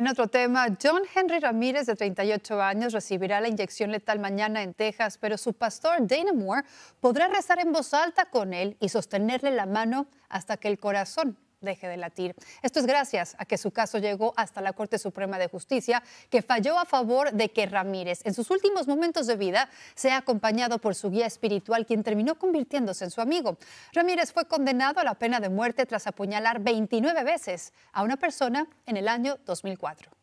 En otro tema, John Henry Ramírez, de 38 años, recibirá la inyección letal mañana en Texas, pero su pastor Dana Moore podrá rezar en voz alta con él y sostenerle la mano hasta que el corazón deje de latir. Esto es gracias a que su caso llegó hasta la Corte Suprema de Justicia, que falló a favor de que Ramírez, en sus últimos momentos de vida, sea acompañado por su guía espiritual, quien terminó convirtiéndose en su amigo. Ramírez fue condenado a la pena de muerte tras apuñalar 29 veces a una persona en el año 2004.